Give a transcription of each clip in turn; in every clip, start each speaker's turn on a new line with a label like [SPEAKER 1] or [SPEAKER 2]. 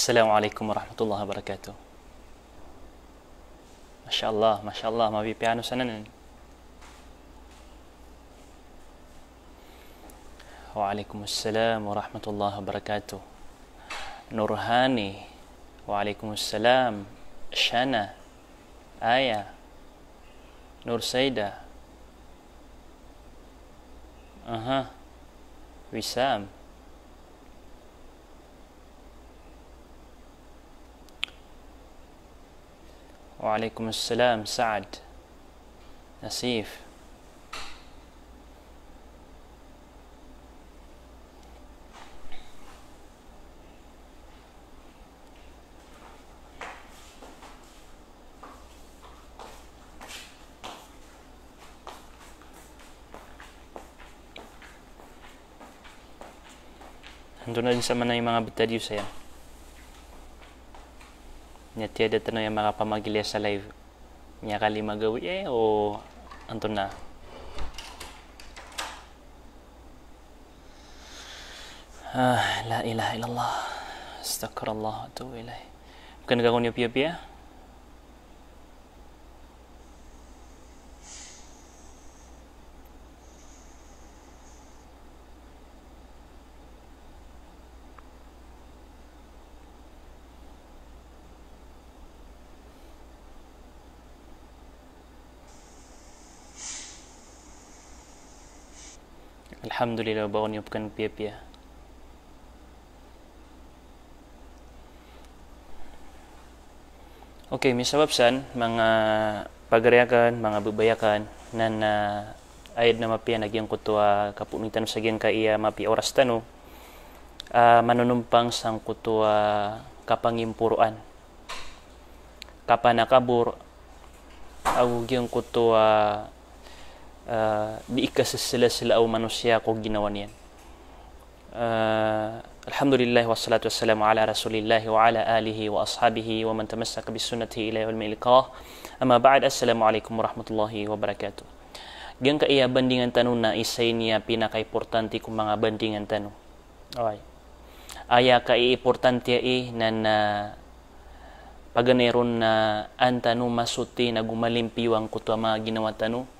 [SPEAKER 1] السلام عليكم ورحمة الله وبركاته ما شاء الله ما شاء الله ما في بيانو سنن وعليكم السلام ورحمة الله وبركاته نورهاني وعليكم السلام شنا آية نور سيدة أها وسام وعليكم السلام سعد نسيف Nandun na din sa manay mga butadius ayan. nga tiyada tanong yung mga pamagilya sa live nga kali magawi eh o oh, anto na ah, la ilaha illallah astagfirullah atuh ilaha bukan gagawin yung piya-piya Alhamdulillah bawa ni bukan pia-pia. Okay, misawab san, mga pagreakan, mga bubayakan, nana ah, ayat nama pia mapia na giyang kutuwa kapumitan sa giyang kaiya ah, mapia oras tanu, uh, ah, manunumpang sang kutua kapangimpuruan. kapana kabur, agu kutuwa kutua. Ah, di ikasasila-sila o manusia ko ginawa niyan. Uh, ah, Alhamdulillah wa salatu wassalamu ala rasulillahi wa ala alihi wa ashabihi wa man tamassaka bis sunnati ila yawmil liqah. Amma ba'd assalamu alaikum warahmatullahi wabarakatuh. Gyang iya bandingan tanong na isay niya pinakaimportante kung mga bandingan tanong. Okay. Aya ka importante i na na paganeron na antano masuti na gumalimpiwang kutwa mga ginawa tanong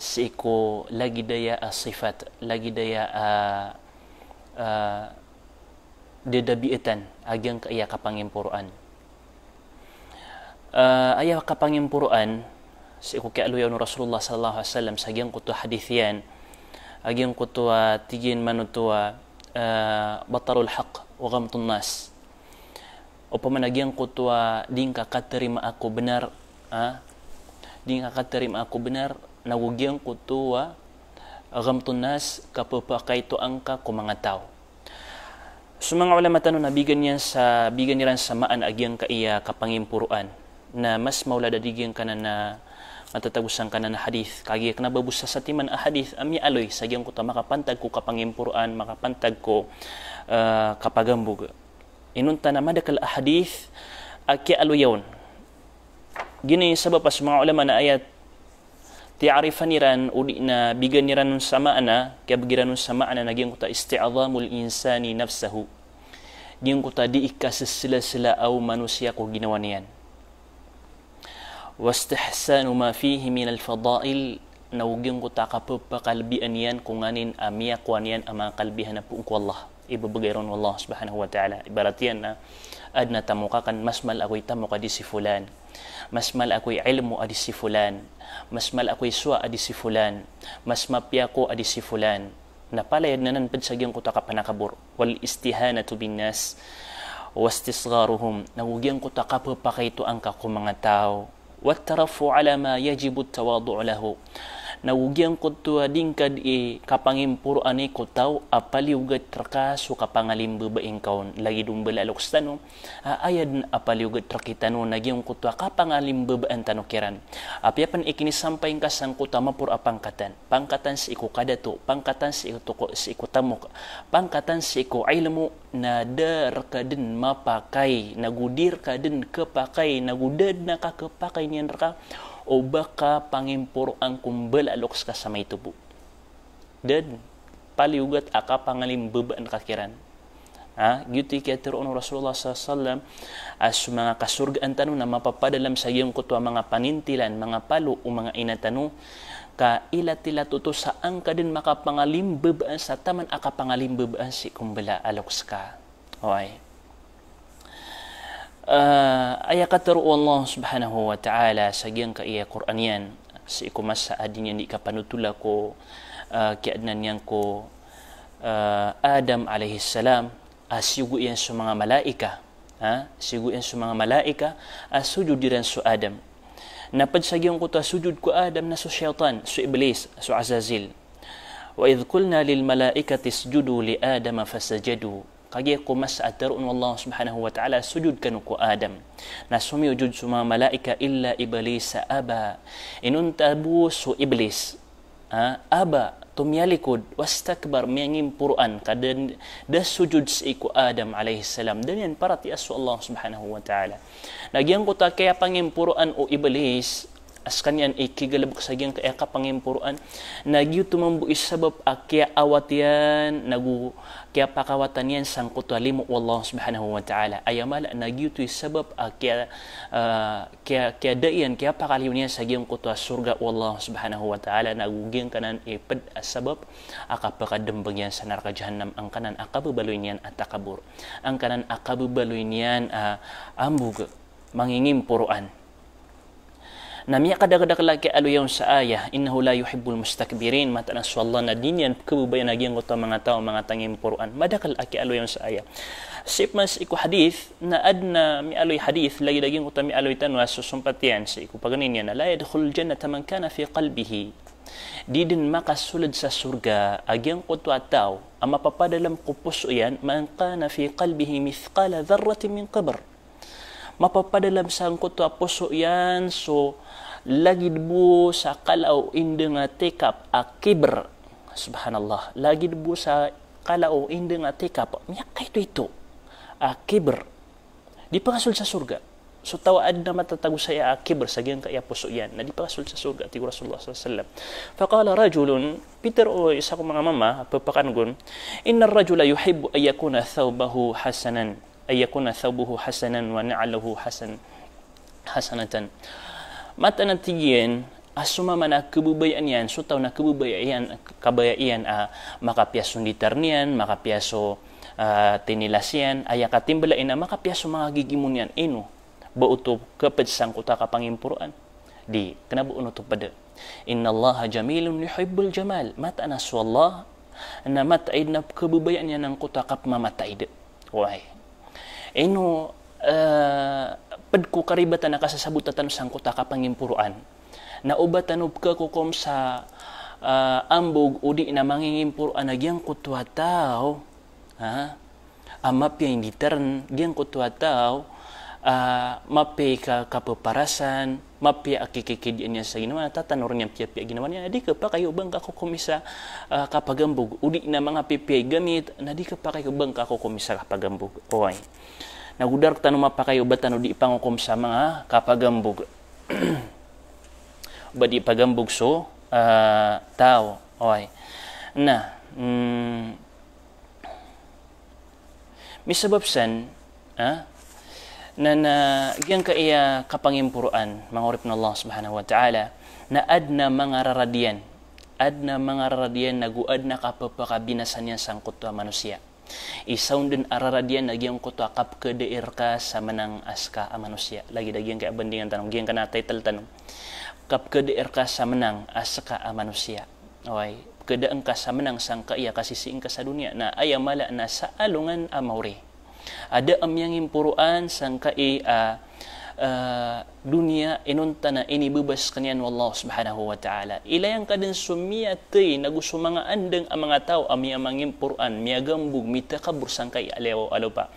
[SPEAKER 1] seko lagi daya uh, sifat lagi daya uh, uh, dia dah biatan agen kapangin puruan uh, ayah kapangin puruan seko ke alu yaun rasulullah sallallahu alaihi wasallam sagian kutu hadithian agian kutu uh, tigin manutu uh, batarul haq wa ghamtun nas apa mana yang kutua dingka kata terima aku benar ha? dingka kata terima aku benar nagugyang kutuwa gamtunas kapupakaito angka ko mga tao. So mga ulama tanong nabigan niyan sa bigan niyan sa maan agyang kaiya kapangimpuruan na mas maulada digyan kanan na matatagusan ka na na hadith. Kagiyak na babusa sa timan a hadith, ami aloy, sagyang ko ta, makapantag ko kapangimpuruan, makapantag ko uh, ah, kapagambog. Inunta na madakal a hadith, aki aloyawn. Gini sa bapas mga ulama na ayat ti'arifaniran udina biganiranun sama'ana ke begiranun sama'ana nagi ngota isti'azamul insani nafsahu di ngota diika sesila-sila au manusia ko ginawanian wastihsanu ma fihi min al-fadail naugin ko ta kapupa kalbi anian kunganin amia kuanian ama kalbi hanapun ko Allah ibu begairun Allah subhanahu wa ta'ala ibaratian na uh, adna tamuka kan mas mal ako'y tamo adi si fulan mas ako'y ilmo adi si fulan mas mal ako'y suwa adi si fulan mas mapya ko adi si fulan napalayad na nan padsagyan ko taka panakabor wal istihanatu binnas wastisgaruhum nawugyan ko taka papakito ang kako mga tao والترفع على ما يجب التواضع na ugyang ko to ading kad e kapangin puruan e ko tau apali ugat traka so kapangalim babaeng kaon lagi dong bala lukstan no ah, ayad na apali ugat trakita no nagyong ko to kapangalim babaeng tanukiran apiapan ikinisampay ka sang ko tama pura pangkatan pangkatan si iku kadato pangkatan si iku toko si iku tamok pangkatan si iku ailamu na dar ka din mapakay nagudir ka din kapakay nagudad na ka kapakay niyan raka o baka pangimpor ang kumbal aloks ka sa may tubo. Dad, paliugat aka pangalimbab ang kakiran. Ha? Giti kaya tiroon Rasulullah SAW as mga kasurgaan tanong na mapapadalam sa iyong kutwa mga panintilan, mga palo o mga inatano ka ila tila tuto saan ka din makapangalimbab sa taman aka pangalimbab si kumbala aloks ka. Okay. Ah, Ayat kata ru Allah Subhanahu wa taala sagian ka iya Qur'anian seiko masa adin yang dikapanutulah ko uh, ah, keadnan yang ko uh, Adam alaihi salam asyugu yang sumanga malaika ha sigu yang sumanga malaika asujud diran su Adam na pad sagian ko ta sujud ko Adam na su syaitan su iblis su azazil wa idh qulna lil malaikati isjudu li Adam fasajadu Kaje ku mas ataru un Allah subhanahu wa ta'ala sujud kan ko Adam na sumi ujud suma malaika illa iblis aba inun tabu su iblis ha? aba tumyalikud wastakbar mengim Quran kadan da sujud siku Adam alaihi salam Dengan yang parati asu Allah subhanahu wa ta'ala lagi yang ku takai apangim Quran u iblis askanian ikigalab kasagyan kaya kapangimpuruan nagyuto man bu isabab akya awatian nagu kaya pakawatan yan sang kutwalimu Allah subhanahu wa ta'ala ayamala nagyuto isabab akya uh, kaya kaya dayan kaya pakalim niya sa giyong kutwa surga Allah subhanahu wa ta'ala nagugyan kanan ipad asabab akapakadambang yan sa narka jahannam ang kanan akababaloy niyan at akabur ang kanan akababaloy niyan uh, ambug mangingim puruan na miya ka daga daga alu yung saaya aya inna yuhibbul mustakbirin mata na suwalla na din yan kububay na giyang kota mga tao mga tangin puruan madaka alu yung saaya. aya sip mas iku hadith na adna mi alu yung hadith lagi daging kota mi alu itan wasu sumpat yan sa iku paganin yan la yadkhul jannah taman kana fi qalbihi didin maka sulad sa surga ageng kutwa tao ama papadalam kupus uyan man kana fi qalbihi mithqala dharrati min qabr mapapadalam sa ang apa aposo yan so lagi debu sa kalaw inde nga tekap akibr subhanallah lagi debu sa kalaw inde nga tekap miya kay itu ito akibr di pa sa surga so tawad na mata sa saya akibr sa gyang kaya puso yan na di pa sa surga tigo rasulullah sallallahu alaihi rajulun peter o oh, isa ko mga mama papakan gun inna rajula yuhibbu ayakuna thawbahu hasanan أن يكون ثوبه حسنا ونعله حسن حسنة متى نتيجين أسمى منا كبوبيان يان سو تاونا كبوبيان كبوبيان آه مكا بياسو نيترنيان مكا بياسو تنيلاسيان أيا كاتيم بلا إنا مكا بياسو مكا جيجي مونيان إنو بوتو كبت سانكوتا كابانين بروان دي كنابو إنو تبدأ إن الله جميل يحب الجمال متى نسو الله أنا متى إنا كبوبيان يان كوتا كاب ما متى إيد وعي eno uh, eh, padku karibatan nakasasabutatan sangkuta kapangimpuruan naubatan ka kukom sa uh, ambog udi na mangingimpuruan nagyang kutwa tao ha amapya ah, hindi tern gyang kutwa tao uh, ah, mapay ka kapaparasan mapia akikiki di anya sa ginawa na tatanor niya pia pia ginawa niya, ka pa kayo bang kakukumisa uh, kapagambog? Udi na mga pipi gamit, na di ka ah, pa kayo bang kakukumisa kapagambog? Okay. Nagudar tanu mapa kayo ba tanu di pangukum sa mga ah, kapagambog? ba di pagambog so uh, ah, tao? Okay. Na, mm, may sabab san, ha? Uh, na nagyang iya kapangimpuruan mangurip na Allah subhanahu wa ta'ala na adna mga raradian adna mga raradian naguad na kapapakabinasan niya sangkot to manusia isaun din araradian na nagyang kutwa kap kedeir ka sa manang aska a manusia lagi dagyang kay abandingan tanong gyang kana title tanong kap kedeir ka sa manang aska a manusia okay kedaan ka sa manang sangka iya kasisiin ka sa dunia na ayamala na sa alungan a mauri ada am amyangin puruan sangkai a uh, ah, dunia inun tanah ini bebas kenian Allah subhanahu wa ta'ala ila yang kadin sumia tei nagu sumanga andeng ah, ah, amang atau ami amangin Quran mia gembug mita kabur sangkai alewa alupa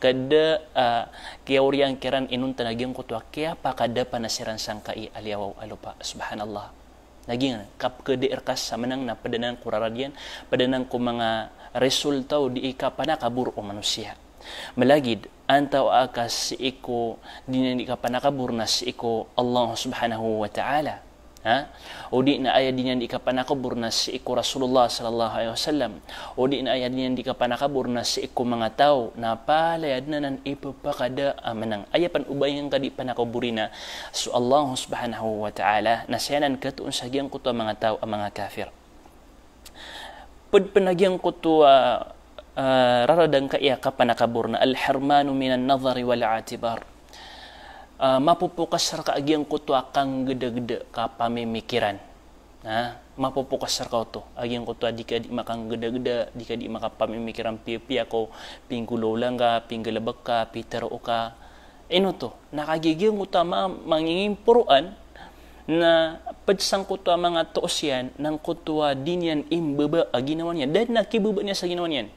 [SPEAKER 1] kada uh, kiauri yang keran inun tanah geng kutwa kiapa kada panasiran sangkai alewa alupa subhanallah lagi nga, kap ke diir samanang menang na padanan kuraradian, padanan kumanga resultau diikapana kabur o oh, manusia. Malagid antaw akas si iko dinani ka panakabur na si iko Allah subhanahu wa ta'ala. Ha? O di na ayah dinani ka panakabur na si iko Rasulullah sallallahu alaihi wasallam. O di na ayah dinani ka panakabur na si iko mga tao na pala yad na nan ipo pa kada amanang. Ah, ayah pan ubayang kadi panakaburi na su Allah subhanahu wa ta'ala na sayanan katun sagyang kuto mga tao ang mga kafir. Pud panagyang kuto uh, Ah, raradan ka iya kapana kabur na alhermanu minan nazari wal atibar uh, mapupukas ka agyang kutwa kang gedegde ka pamimikiran na mapupukas ka to agyang kutwa dika di makang gedegde dika di makapamimikiran piya ko pingkulo lang ka pinggalabak ka pitero ka ino to nakagigil utama tama mangingimpuruan na padsang kutwa mga tuos yan ng kutwa din yan imbaba aginawan yan dahil nakibaba niya sa ginawan yan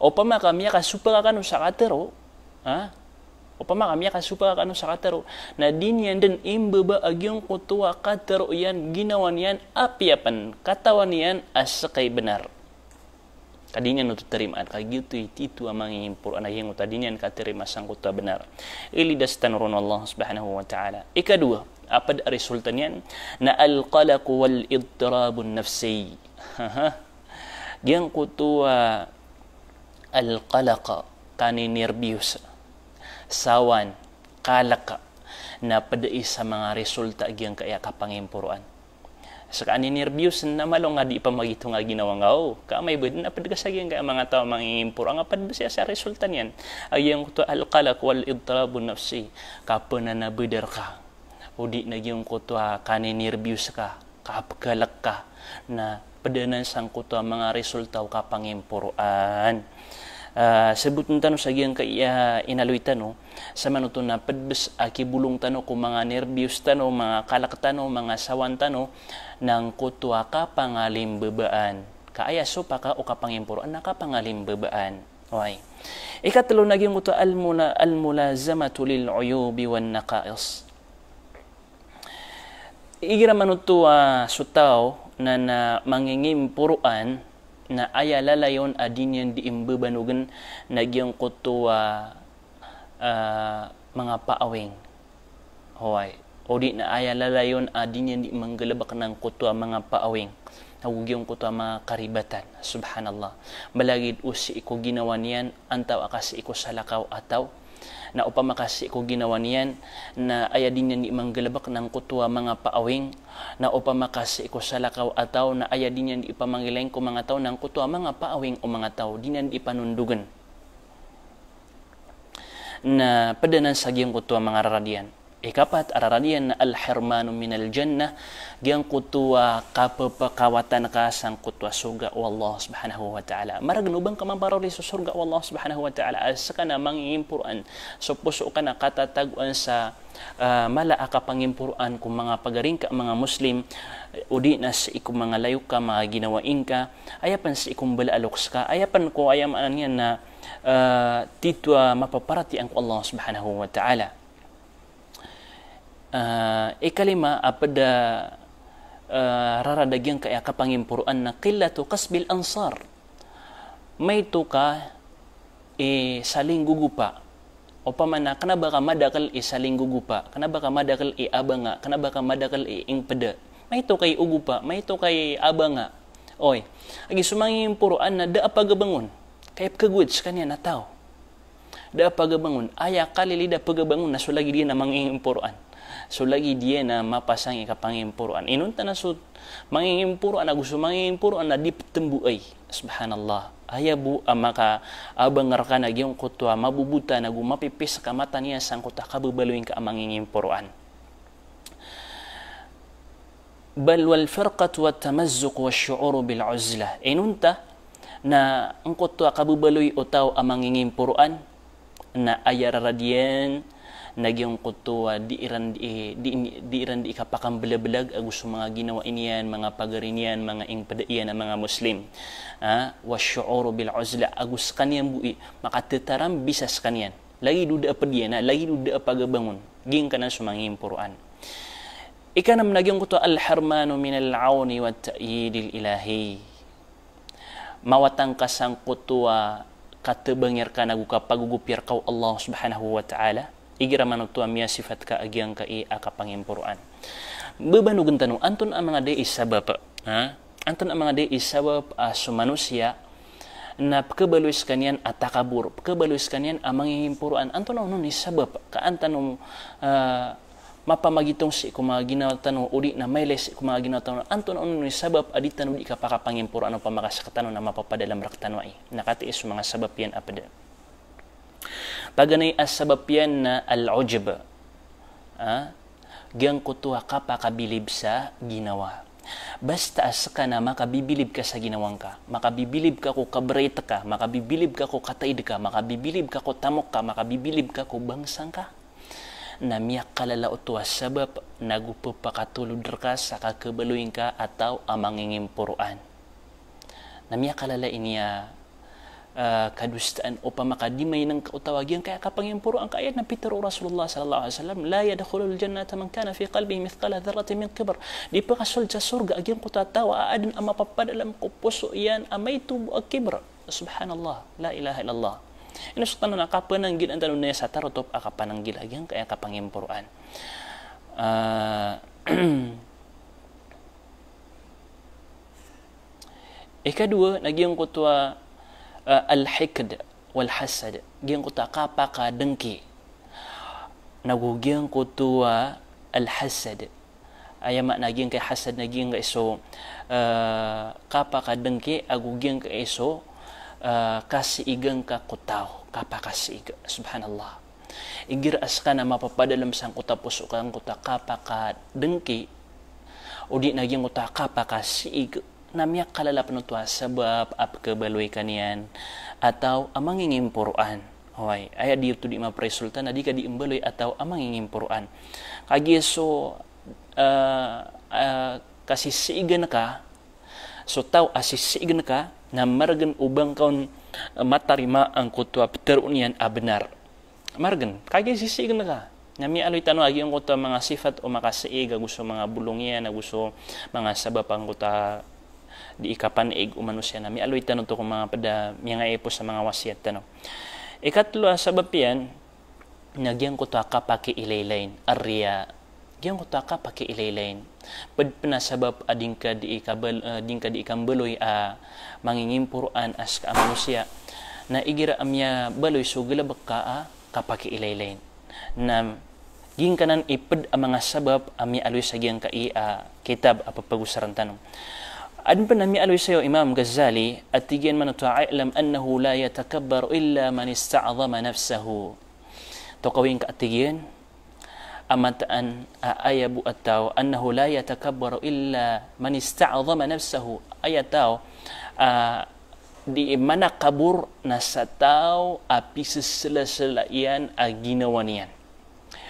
[SPEAKER 1] opama kami akan super akan usah kata ro. Ha? Opama kami akan super akan usah kata ro. Na din yan den ba agyong kutuwa kata ro yan ginawan yan api apan. Katawan yan asakay benar. Kadinya nutu terima at kagi tu itu amang impur anak yang utadinya nak terima sang kutua benar. Ili dustan run Allah subhanahu wa taala. Ika dua apa dari sultanian na al qalaq wal idrabun nafsi. Yang kutu al-qalaka, kaninerbiyos, sawan, kalaka, na padai sa mga resulta gyang kaya kapangimpuruan. Sa so, kaninerbiyos na malong nga di pa magito nga ginawa nga, oh, kamay ba, napad ka sa gyang kaya mga tao mangimpuro, ang apad siya sa resulta niyan? Agyang to al-qalak wal-idtrabu nafsi, kapuna na budar ka, o di na gyang ko to ah, kaninirbius ka, kaapgalakka na padanan sangkuta mga resulta o kapangimpuruan. Uh, ah, sabutin tano sa giyang uh, ah, inaluitan no sa manuto na padbes aki bulong tano kung mga nervyos tano mga kalak tano mga sawan tano ng kutwa ka pangalim bebaan kaaya so pa o kapangimpuruan na kapangalim bebaan okay ikatlo na giyang kuto almula almulazamatu uyubi wan naqais igira man ito uh, sutaw na na mangingim puruan na ayalalayon adinyan di imbebanugan nagyang kuto uh, ah, uh, mga paawing. Hoy, o di na ayalalayon adinyan di manggalabak ng kuto mga paawing. Nagugyong kuto mga karibatan. Subhanallah. Balagid usi iko ginawa niyan, antaw akas iko salakaw ataw na upamakasi ko ginawa niyan na aya din niya ni manggalabak ng kutwa mga paawing na upamakasi ko sa lakaw ataw na aya din niya ni ipamangilain ko mga tao ng kutwa mga paawing o mga tao din niyan ipanundugan na padanan sa giyong kutwa mga raradian Ikapat, araranian al min al jannah, giyang kutwa kapapakawatan ka sang kutwa suga o Allah subhanahu wa ta'ala. Marag nubang kamambaro rin sa surga o Allah subhanahu wa ta'ala. Asa ka na mangimpuran, so puso ka na katataguan sa uh, mala akapangimpuran kung mga pagaring ka mga Muslim, udi na sa ikong mga layo ka, mga ginawain ka, ayapan sa ikong balaloks ka, ayapan ko ayaman yan na uh, titwa mapaparati ang Allah subhanahu wa ta'ala. uh, eh, apa apada uh, eh, rara daging kaya kapangin puruan na kilatu kasbil ansar Mai tu ka e eh, saling gugupa Opa mana? kana ba ka madakal e saling gugupa kana ba ka madakal e abanga kana ba ka madakal e ingpeda tu tukay ugupa mai tu tukay abanga Oi, agi sumangi yung puruan na da pagabangon kaya pagkagod sa kanya na tao da pagabangon aya kalili da pagabangon na sulagi din na mangi So lagi dia na mapasangi ka pangimpuruan. Inun eh, ta lah, na so mangimpuruan na mangimpuruan na lah, dip tembu eh. Subhanallah. Aya bu amaka ah, abang rakan lagi giyong kutwa ah, mabubuta na gumapipis ka mata niya ah, sang kota kabubaluin ka mangimpuruan. Bal wal firqatu wa tamazzuq wa shu'ur bil uzlah. Inun eh, ta lah. na ang kutwa kabubaluin o amangimpuruan na ayar radian naging kutuwa di iran di, di, di iran di ikapakam belag-belag agus mga ginawa inyan mga pagarinian mga ingpadaian ng mga muslim ha wa syuuru bil uzla agus kanian bui makatetaram bisas kanian lagi duda pedian lagi duda pagabangun ging kanan sumangi Quran ikanam naging kutuwa al-harmanu minal auni wa ta'yidil ilahi mawatang kasang kutuwa katebangir kanagu kapagugupir kau Allah subhanahu wa ta'ala igira man tu amia sifat ka agiang ka i e, aka pangimpuruan bebanu gentanu antun amang ade isabap ha antun amang ade isabap asu ah, manusia na kebalus kanian atakabur kebalus kanian amang impuruan antun onun isabap ka antanu uh, ah, mapamagitong si ko mga ginawatan uri na may les ko mga ginawatan anto na unong sabab aditan uri ka pakapangimpura ano pa na mapapadalam raktan wa eh. nakati iso mga sabab yan apadalam Paganay asabap yan na al-ujb. Ah? Giyang kutuha ka pa kabilib sa ginawa. Basta asa ka na makabibilib ka sa ginawang ka. Makabibilib ka ko kabreta ka. Makabibilib ka ko kataid ka. Makabibilib ka ko tamok ka. Makabibilib ka ko bangsang ka. Na Namiyak kalala utwa sabab nagupapakatulod ka sa kakabaloyin ka ataw amangingimpuruan. Namiyak kalala inya uh, ah, kadustaan upama kadimay nang kautawagian kaya kapangyampuro ang kaayat na Peter Rasulullah sallallahu alaihi wasallam la yadkhulul jannata man kana fi qalbihi mithqala dharrati min kibr di pa kasul ja surga agian ko tatawa adin ama papa dalam ko puso yan amay kibr subhanallah la ilaha illallah ina sultan na kapananggil ang dunia na sa tarotop a kapananggil agian kaya kapangyampuroan Puruan. Ika ah, dua, nagiyang kutuwa uh, al-hikd wal-hasad gin ko ta kapa ka dengki nagugin ko tuwa eh, al-hasad aya makna gin kay hasad na gin kay so uh, eh, kapa ka dengki agugin kay so uh, kasi igang ka kutaw kapa kasi iga subhanallah igir aska na mapapadalam sang kuta puso kang kuta kapa ka dengki udi naging kuta kapa kasi iga namia kalala penutua sebab apa kebalui kanian atau amang ingin puruan. Hoi, ayat dia tu di ma presultan adika di embelui atau amang ingin puruan. Kagi so uh, uh, kasih siigen ka, so tahu asih siigen ka, namargen ubang kau kaun eh, matarima angkutua peterunian abenar. Margen, kagi sisi ka, Nami aloy tanu lagi ang kota mga sifat o makasiiga gusto mga bulungian na gusto mga sabap di ikapanaig umano siya na mialoy tanon to kung mga pada mga epos sa mga wasiyat tanon ikatlo ah, sa bapian nagyang ko to ka pakiilaylayn arya gyang ko to ka pakiilaylayn pad pinasabab ading ah, ka di ikabal uh, ah, ading ka di ikambuloy a uh, mangingimpuran as ka amano siya na igira amya baloy so galabak ka a uh, kapakiilaylayn na ging kanan ipad ang mga sabab ami aloy sa giyang kai uh, kitab apapagusaran tanong Al أن بن نمي ألو سيو إمام غزالي أتيجين من تعلم أنه لا يتكبر إلا من استعظم نفسه تقوين أتيجين أمت أن أيب أتاو أنه لا يتكبر إلا من استعظم نفسه أيتاو di mana kabur nasa tau api seselaselaian aginawan yan.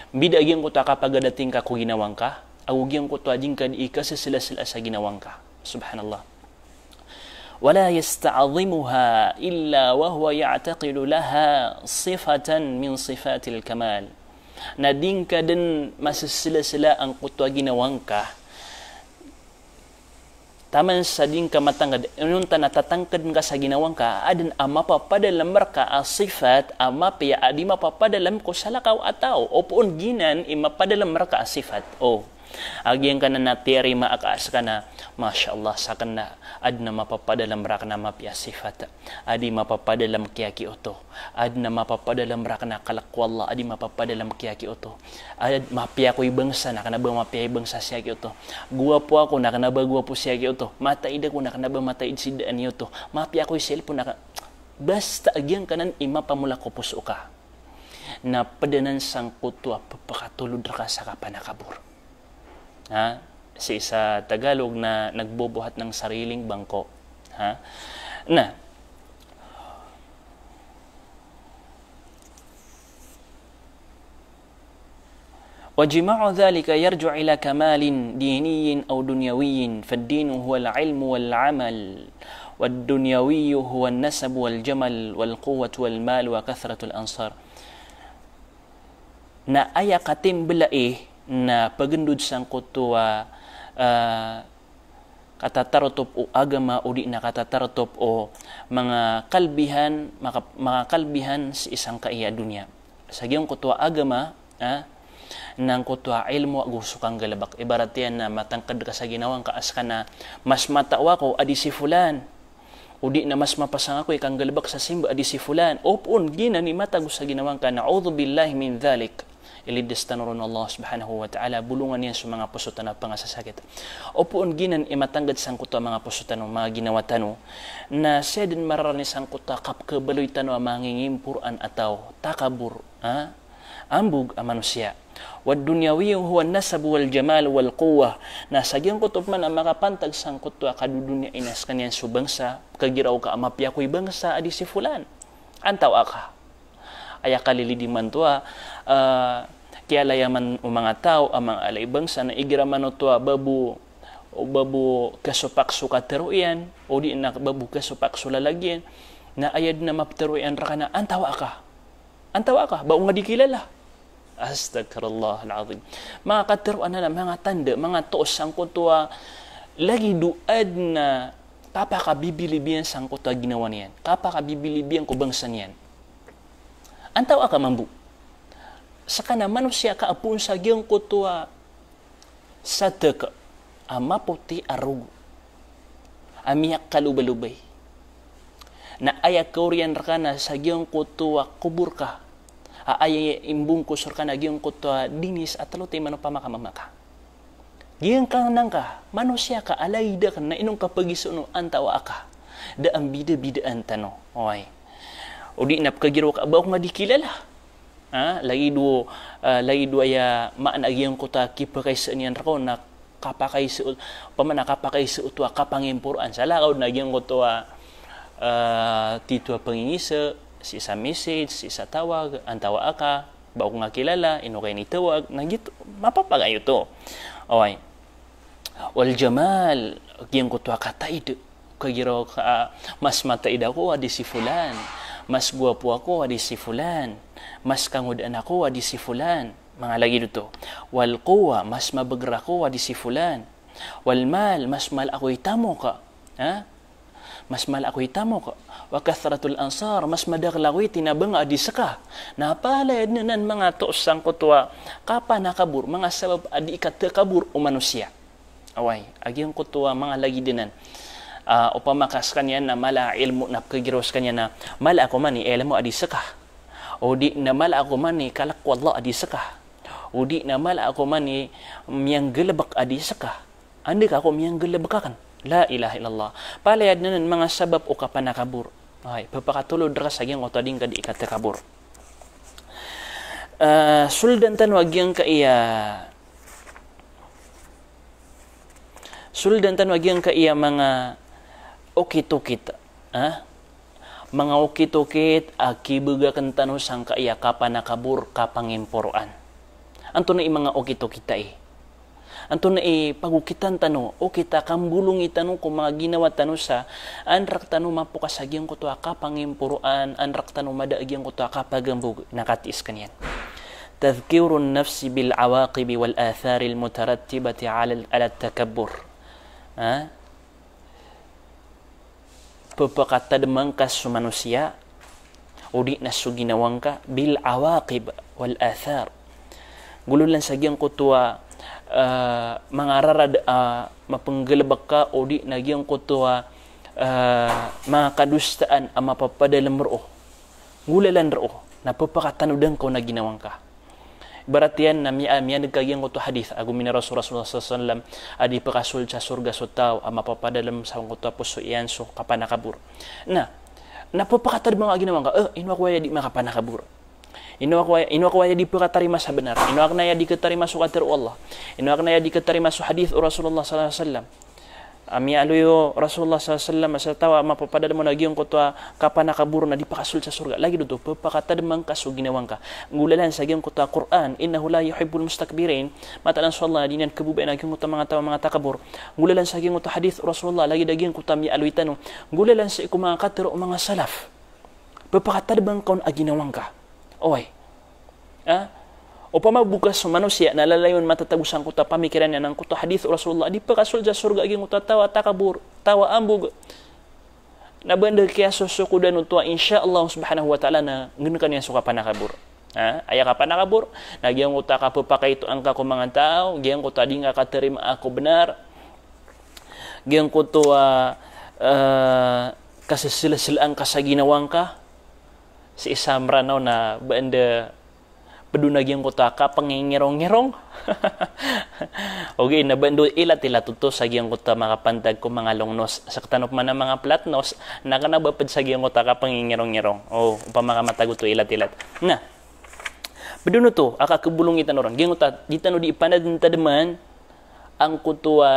[SPEAKER 1] Bida agi ang kutaka pagadating ka kuginawang ka, agi ang kutu ajing ka di ika seselaselas aginawang ka. Agina Subhanallah. ولا يستعظمها wahyu, وهو يعتقد sifat, min من صفات الكمال. Nadin kaden masih sila-sila ang kutwagi na Taman sa din ka matangkad, anong tanatatangkad ka sa ginawang ka, adin amapapadalam marka asifat, amapaya adin mapapadalam ko sa lakaw ataw, opon ginan imapadalam marka asifat. Oh, Agyeng ka na natiri maakas ka na, Masya Allah, sa kana, ad na mapapadalam rak na mapiasifat, adi mapapadalam kiyaki oto, ad na mapapadalam rak na kalakwala, adi mapapadalam kiyaki oto, ad mapia ko ibangsa, na kana ba mapia ibangsa siya ki oto, gua po ako, na kana ba gua po siya ki oto, mataid ako, na kana ba mataid si daan yoto, mapia ko iselpo, na kana, basta agyeng ka na ima pamula kopus uka, na pedenan sang kutua pepakatulu draka sakapana kabur. ha? sa isa Tagalog na nagbubuhat ng sariling bangko. Ha? Na, وجماع ذلك يرجع إلى كمال ديني أو دنيوي فالدين هو العلم والعمل والدنيوي هو النسب والجمل والقوة والمال وكثرة الأنصار na ayakatim bila eh na pagandud sang kutuwa uh, ah, katatartop o agama o di nakatatartop o mga kalbihan maka, mga kalbihan sa isang kaiya dunya sa giyong kutuwa agama ah, nang kutuwa ilmo agusto kang galabak ibarat yan na matangkad ka sa ginawang kaas ka na mas matawa ko adi si fulan Udi na mas mapasang ako ikang galabak sa simba adi si fulan opon gina ni matag sa ginawang ka na billahi min dhalik ilidis tanuron Allah subhanahu wa ta'ala bulungan niya sa mga pusutan na pangasasakit upoon ginan imatanggad sang kuta mga pusutan ng mga ginawatano na siya din mararani sang kuta kapkabaloy tano ang mangingimpuran ataw takabur ha? ambug ang manusia wad dunyawiyong huwa nasabu wal jamal wal na nasagyan ko man ang makapantag sang kutwa kadudunya inas kanyan subangsa kagiraw ka amapya ko'y bangsa adi si fulan antaw aka ayakalili di man to uh, kialayaman o mga tao ang mga alaibangsa na igiraman o tua babu o babu kasupak sukateruyan o di na babu kasupak sulalagyan na ayad na mapteruyan raka na antawa ka antawa ka ba nga di kilala astagfirullah alazim mga kateruan na mga tanda mga tuos ang kutua lagi duad na kapakabibilibiyan sang kutua ginawa niyan kapakabibilibiyan ko bangsa niyan antawa ka mambu saka naman siya kaapun sa giyong kutua sa teka ama puti arug amiyak kalubalubay na ayak kaurian rakana sa giyong kutua kubur ka aayay imbung kusur ka na giyong kutua dinis at taluti manupamakamamaka giyang ka nang ka manusia ka alayda ka na inong kapagisuno antawa ka da ang bida-bidaan tano okay o di napkagiro ka ba nga di kilala ha? lagi dua uh, lagi dua ya makna yang kota kipa kaisa ni antara kau nak kapakai se pemana kapakai se utua kapangin Quran salah kau nak yang kota uh, ha, ha, titua pengisa sisa message sisa tawag antawa aka bau ngakilala ino kain itawag na gitu mapapa kayo to okay wal jamal yang kota kata itu kagiro ka mas mata idako adi si fulan mas buapu ako adi si fulan mas kangudan ako adi si fulan mga lagi dito wal kuwa mas mabagra ko adi si fulan wal mal mas mal aku itamo ka ha mas mal aku itamo ka wa kathratul ansar mas madagla ko itinabang adi saka napalayad na nan mga toosang kutwa kapa nakabur mga sabab adi ikat kabur o oh manusia awai, agyang kutwa mga lagi dinan uh, ah, upamakaskan yan na mala ilmu na pagiros kanya na mala ako man eh, ilmu adi sekah, O di na lah mala ako man ni kalakwa Allah adi sekah, O di na lah mala ako man ni miyang gelebak adi sakah. Andi ka ako miyang gelebak kan. La ilaha illallah. Palayad na mga sabab o kapanakabur. Ay, papakatulod ka sa gyang o tading ka di Sultan Uh, suldan tanwag yang ka iya suldan tanwag yang ka iya mga okit ha? kita, ah, Mga okit kita, aki bega kentano sangka kaya kapan kabur kapang imporan. Anto i mga okit kita, eh. Anto na eh, pagukitan tano, o kita kambulong tanu kung mga ginawa tanu sa anrak tano mapukasagyan ko to akapang impuruan, anrak tano madaagyan ko to akapag nakatiis kanyan. Tadkirun nafsi bil awaqibi wal athari al mutarattibati ala al takabur. Ha? pupakatadmang ka sa manusia, udi na so ginawang ka, bil awaqib wal athar. Gulo lang sa giyang ko tuwa, uh, ah, mangararad, uh, ah, mapanggalabak ka, udi na giyang ko tuwa, uh, ah, mga kadustaan ang mapapadalam roo. Gulalan roo, napapakatanudan ko na ginawang ka. berarti yang nami amian yang negara yang kutu hadis aku mina rasul rasulullah sallallam adi perasul cah surga so tau ama papa dalam sah kutu apa ian so kapan nak kabur nah na papa kata dia mengagi nama eh inwa kau di mana kapan nak kabur inwa kau inwa kau jadi perkatari masa benar inwa kena jadi perkatari masuk kater allah inwa kena jadi perkatari masuk hadis rasulullah sallallam Ami aluyo Rasulullah SAW masa tawa mapo pada demo nagiyong ko tua kapa nakabur na dipakasul sa surga lagi dudu pa pakata demang kaso ginawang ka ngulalan sa giyong ko tua Quran inna hula yuhibbul mustakbirin matalan sa Allah dinan kabubay na giyong ko tua mga tawa mga takabur ngulalan sa giyong ko tua hadith Rasulullah lagi da giyong ko tua mi aluy tanong ngulalan sa ikumang katero mga salaf pa pakata demang kaon aginawang ka oy ah Upama buka manusia na lalayon mata tabusan ta pamikiran yang ang hadis Rasulullah di pa kasul surga gi ko tawa ta kabur tawa ambug na benda kia susuku dan untuk insyaallah subhanahu wa taala na ngenekan yang suka panah kabur ha aya ka panah kabur na gi ko ka pakai itu angka ko mangan tao gi ko ka terima aku benar gi ko tu uh, eh, uh, kasisilasilaan ka sa ginawang si isamranaw na benda padunagyan ko ta ka pangingirong-ngirong. okay, nabando ila tila tuto sagyan ko ta makapantag ko mga longnos. Saktanop man ang mga platnos, nakanabapad sagyan ko ta ka pangingirong-ngirong. O, oh, upamakamatago to ila tila. Na, Baduno to, akakabulong itan orang. Gengo ta, ditano di ipanad tadaman ang kutua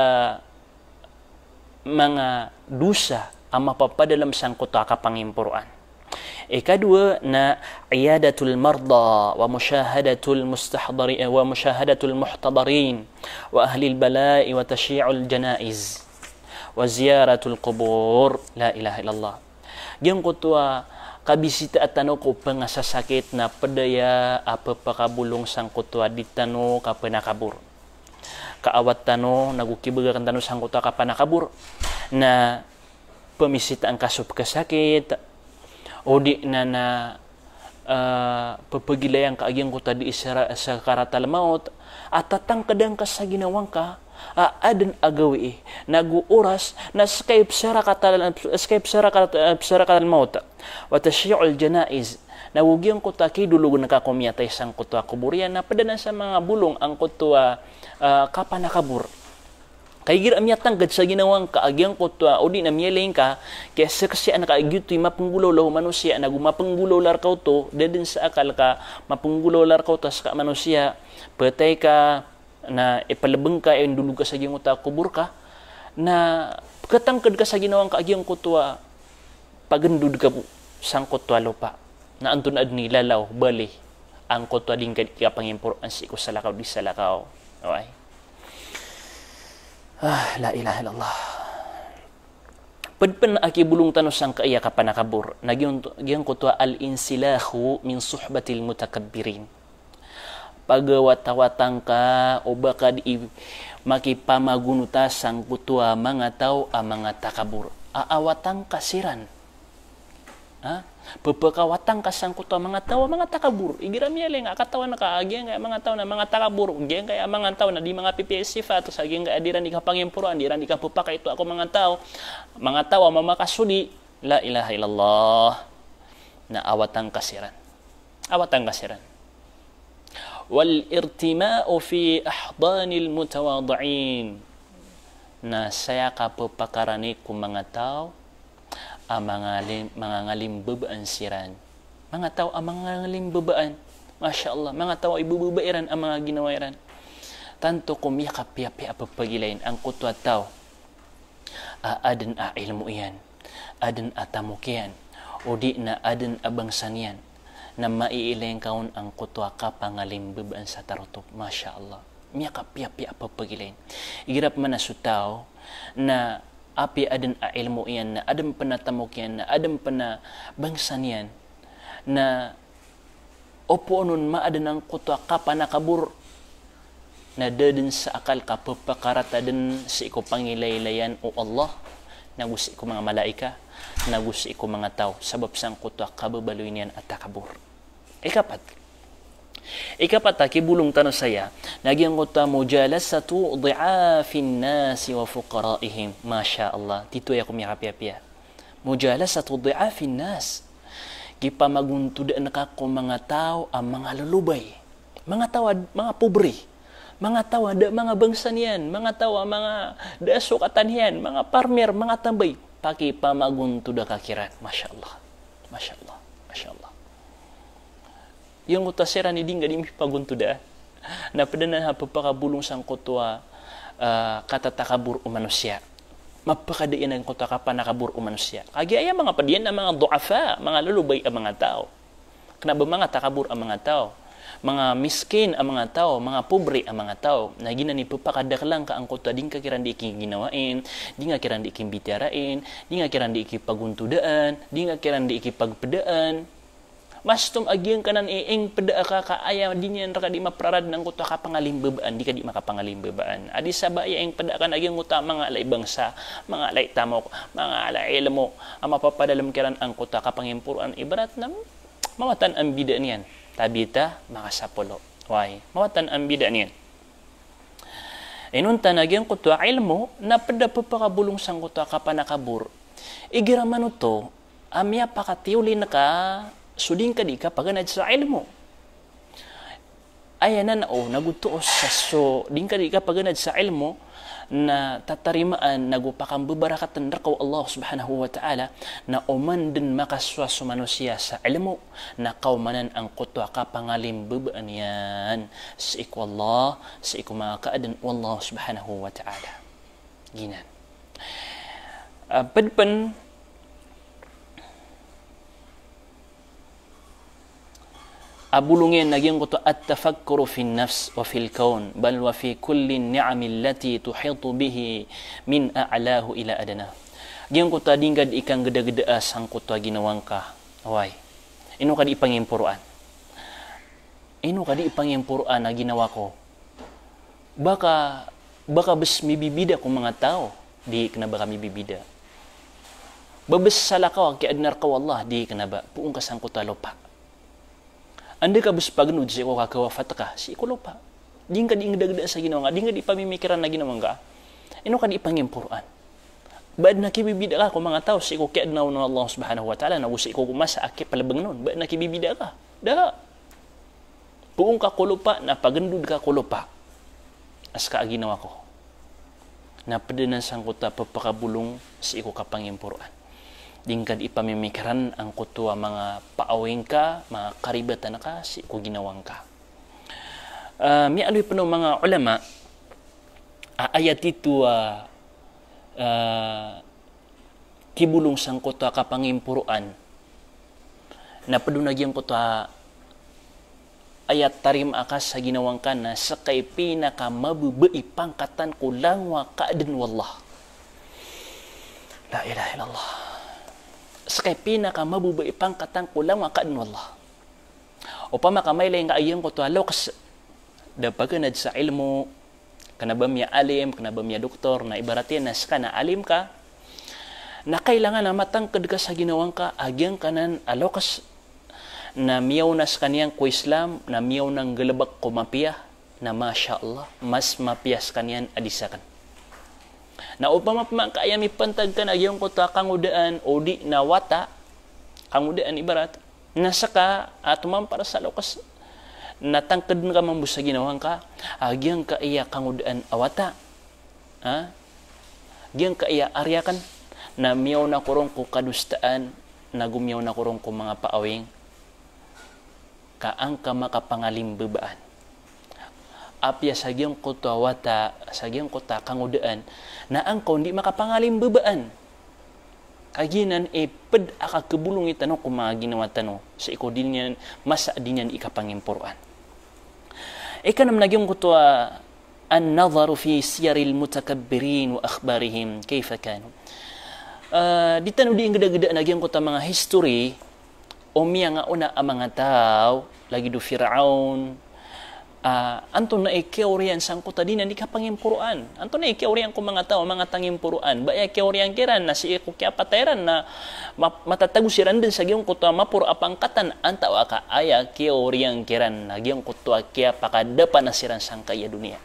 [SPEAKER 1] mga dusa ang mapapadalam sang ka kapangimpuruan. Eh kedua na iadatul marda wa mushahadatul mustahdari eh, wa mushahadatul muhtadarin wa ahli al bala'i wa tashyi'ul janaiz wa ziyaratul qubur la ilaha illallah. Geng kutua kabisita atano ko pengasa sakit na pedaya apa pakabulung sang kutua ditano ka kabur. Ka awat tano naguki begakan tano sang kutua ka kabur, na pemisita angkasup kesakit o di na na uh, ah, papagilayang kaagyang ko tadi sa, sa karatal maot at tatang kadang ka sa ginawang ka aadan ah, agawi eh. naguoras na skype sara katal skype sara katal ah, sara katal maut wa tashi'ul janaiz nawugyan ko ta kay dulog nakakumyatay sang kutwa kuburian na padanan sa mga bulong ang kutwa uh, kapanakabur Kay giram niya tanggad sa ginawang kaagyang kutwa o di na miyeleng ka, kaysa kasi ang nakaagyo to'y mapunggulola humano siya, na gumapunggulolar ka to, din sa akal ka, mapunggulolar ka tas ka manusia, siya, patay ka, na ipalabang ka, indulog ka sa ginguta, kubur ka, na katangkad ka sa ginawang kaagyang kutwa, pagandud ka po, sang kutwa lupa, na antunad ni lalaw, bali, ang kutwa din ka, ka pangimpuran si ko sa lakaw, di sa lakaw. Okay? Ah, la ilaha illallah. Pedpen aki bulung tanu sang ka iya kapan nakabur. Nagi yang kutua al-insilahu min suhbatil mutakabbirin. Pagawa tawatang oba kadi di maki pamagunuta sang kutua mangatau amangata kabur. mga siran ha? Pepeka watang kasang kuto mga tao mga takabur. Igira mi ele nga katawa na kaagi nga mga tao na mga takabur. Gi nga mga tao na di mga PPSC fa to sagi nga adiran ni kapangimpuro adiran ni kapupaka ito ako mga tao. Mga tao mamakasudi la ilaha illallah na awatang kasiran. Awatang kasiran. Wal irtima'u fi ahdanil mutawadhi'in. Na saya kapupakarani ku mga tao ang mga lim, mga ngalimbabaan siran. Mga tao ang mga ngalimbabaan. Masya Allah, mga tao ay bububairan ang mga ginawairan. Tanto kumiyakap piyapi apapagilain ang kutwa tao. Aadan a ilmu iyan. Adan a tamukiyan. O di na adan abangsan yan. Na maiilayin kaon ang kutwa ka kapangalimbabaan sa tarutok. Masya Allah. Miyakap pia apapagilain. Igirap man na sutaw na api adan a ilmu iyan na adan pa natamok yan na adan pa na bangsan yan na opo nun maadan ang kutwa ka na dadin sa akal ka papakarata din si iko pangilaylayan o Allah nagusi ko mga malaika nagusi ko mga tao sabab sang kutwa kababaloy niyan at takabur ikapat Ika patah ke bulung tanah saya. Nagi yang kata mujalasatu dhaafin nasi wa fuqaraihim. Masya Allah. Titu yang aku mi api api ya. Mujalasatu dhaafin nas. Kipa maguntu de nak aku mengatau am ah, mengalulubai. Mengatau mga pobre. Mengatau ada mga ah, bangsanian. Mengatau ah, mga desukatanian. Mga parmir. Mga tambay. Pakipa maguntu de kakirat. Masya Allah. Masya Allah. Masya Allah yung kota sera ni dinga dimi paguntuda na pedenan ha papaka bulung sang kotoa uh, kata takabur o manusia mapakada yan ang kota kapa nakabur o manusia kagi ayang mga padiyan na mga doafa mga lulubay ang mga tao kena ba mga takabur ang mga tao mga miskin ang mga tao, mga pobre ang mga tao, na gina ni papakadak lang ka ang kota, din kakiran di ikin ginawain, din kakiran di ikin bitiarain, din kakiran di ikin paguntudaan, din kakiran di ikin pagpedaan, mas agiang kanan iing peda ka kaaya dinya raka di maprarad ng kuta ka pangalimbebaan di ka di makapangalimbebaan adi sabaya ing peda kan agiang kuta mga alay bangsa mga alay tamok mga alay ilmo ang mapapadalam kiran ang kuta ka pangimpuruan ibarat nam mawatan ang bida niyan tabita makasapulo why mawatan ang bida niyan Inunta nagyan ko to ilmo na padapapakabulong sang kuta ka panakabur. Igiraman to, amya pakatiuli na ka sudin kadi ka paganad sa ilmu ayanan o nagutuos sa so din kadi ka paganad sa ilmo, na oh, tatarimaan nagupakang babarakatan rakaw Allah subhanahu wa ta'ala na uman din makaswa manusia sa ilmu na kaumanan ang kutwa ka pangalim babaan yan sa iku Allah sa iku mga kaadan Allah subhanahu wa ta'ala ginan uh, abulungen nagin ko to attafakkuru fi nafs wa fil kaun bal wa fi kulli ni'ami allati tuhitu bihi min a'lahu ila adana gin ko ta ikang gede-gede asang ko ginawangka why ino kadi pangimpuruan ino kadi pangimpuruan na ginawa ko baka baka bes mi ko mga tao di kenapa kami bibida babes salakaw ki adnar ka wallah di kenapa puung kasang ko lopak anda ka bespagen uji ko ka kawa fataka si ko lupa. Ding ka ding dagda sa ginawa nga, ding ka di pamimikiran na ginawa nga. Ino ka di pangim Quran. Baid na kibibida ka lah. kung mga tao si ko kaad na unang Allah subhanahu wa ta'ala na wusi ko kumasa ake palabang nun. Baid na kibibida ka. Lah. Da. Puong lah. ka kulupa na pagandud ka kulupa. As ka aginawa ko. Na pwede na sangkota papakabulong si ko kapangim Quran. dingkad ipamimikaran ang kutua mga paawing ka, mga karibatan na ka, si ko ka. Uh, may ano pa mga ulama, uh, ayat ito uh, ah, uh, ah, kibulong sang kutua kapangimpuruan na padunagyan kutua ayat tarim akas sa ginawang ka na sa kay pinakamabubai pangkatan kulang wa kaadan wallah. La ilaha illallah sa kay pinaka mabubai pang katangkulang nga kaadno Allah. Upang makamaylay nga ayon ko tuwalo kas dapaganad sa ilmo kanabam ya alim, kanabam ya doktor na ibaratin na ka na alim ka na kailangan na matangkad ka sa ginawang ka agyang kanan alokas na miyaw na sa kaniyang ko Islam, na miyaw ng galabak ko mapiya, na masya Allah, mas mapiyas kaniyan adisakan na upama pa mi pantag ka na yung kota kang udaan o di na wata ang ibarat nasa ka at para sa lokas natangkad na ka mambo sa ginawang ka agyang ah, ka iya kang awata ah, ha agyang ka iya aryakan na miyaw na kurong ko kadustaan na gumiyaw na kurong ko mga paawing kaang ka makapangalim bebaan apia sagiang kota wata sagiang kota kangudean, udaan na ang kau di makapangalim bebaan kaginan e ped aka kebulung itano kumagin watano sa ikodinian masa dinian ikapangimporan ikan e menagiang kota an nazar fi siyaril mutakabbirin wa akhbarihim kaifa kanu uh, eh, ditano di ingeda-geda nagiang kota mga history Omi yang nga una ang lagi do Firaun, uh, ah, anto na ikeorian sang kutadina ni kapangimpuruan. Anto na ikeorian ko mga tao, mga tangimpuruan. Ba ikeorian kiran na si ko kya pateran na matatagusiran din sa giyong kutwa mapuro apangkatan antaw aka aya ikeorian kiran na giyong kutwa kya pakadapa na siran sang kaya dunia.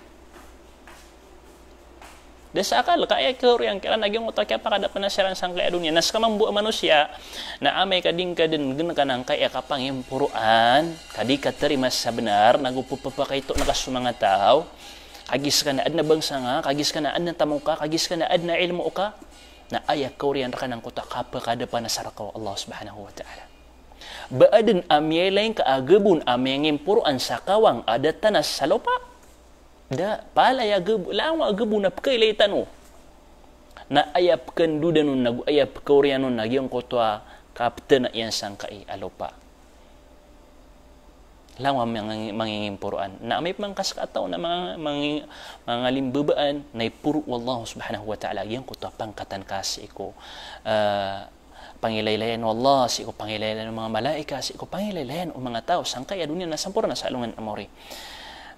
[SPEAKER 1] Dia seakan lekak ya kehur yang kira lagi ngotak kaya apa kada penasaran sang kaya dunia. Nah sekarang buat manusia, na amai kading kaden gen kanang kaya kapang yang puruan, kadi terima sebenar, nagu pupa pakai itu naga semangat tahu. Kagis kana adna bangsa nga, kagis kana adna tamuka, kagis kana adna ilmu uka, na ayah kau yang rakanan kota kapa kada panasar kau Allah subhanahu wa ta'ala. Baadun amyelain ka agebun amyengin puruan sakawang ada tanas salopak da pala ya ga lawa ga bu na pkai le tanu na aya pken du denu na gu aya pkor ya nu na gi ngko toa kapten yang sangka i alopa lawa mangi poruan na mai mang kas ka na mang mangi mangalim bebean na puru wallahu subhanahu wa taala yang kota pangkatan kas iko eh, pangilaylayan Allah si ko pangilaylayan mga malaika si ko pangilaylayan mga tao sangkaya dunia na sampurna sa alungan amori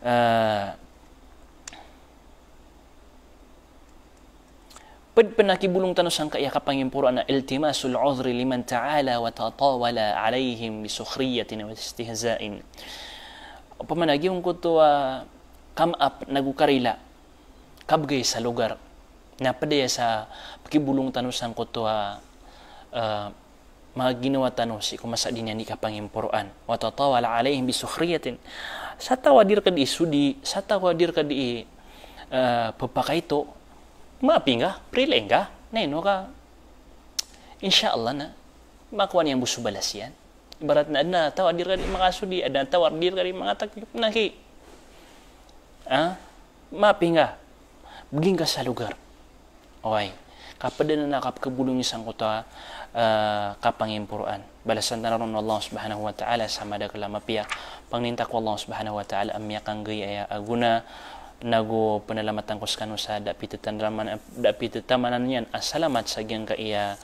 [SPEAKER 1] uh, Pad panakibulong tanos ang kaya kapangimpuran na iltimasul udhri liman ta'ala wa tatawala alayhim bisukhriyatin wa istihza'in. Pamanagi ko to uh, come up nagukarila kabgay sa lugar na padaya sa pakibulong tanos ang ko to uh, uh, mga ginawa tanos ikumasa din yan ikapangimpuran wa tatawala alayhim bisukhriyatin. Sa tawadir ka di sudi, sa tawadir ka di uh, papakaito, mapinga prilenga ne no ka Allah na makuan yang busu balasian. ibarat na adna tawar dir kari mga ada adna tawar dir kari mga takyup na ki ha mapinga beging ka sa lugar kapada na nakap kebulung isang kota uh, kapang impuruan balasan tanarun Allah subhanahu wa ta'ala sama da kalama piya panginta ko Allah subhanahu wa ta'ala amyakang gaya aguna Nago panalamatan ko sa kanu sa dapitutan raman dapitutamanan niyan asalamat sa gyang kaiya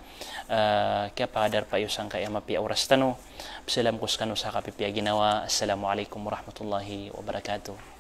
[SPEAKER 1] uh, eh, kaya pagadar pa yusang kaiya mapi oras tanu salam ko sa kanu ginawa assalamualaikum warahmatullahi wabarakatuh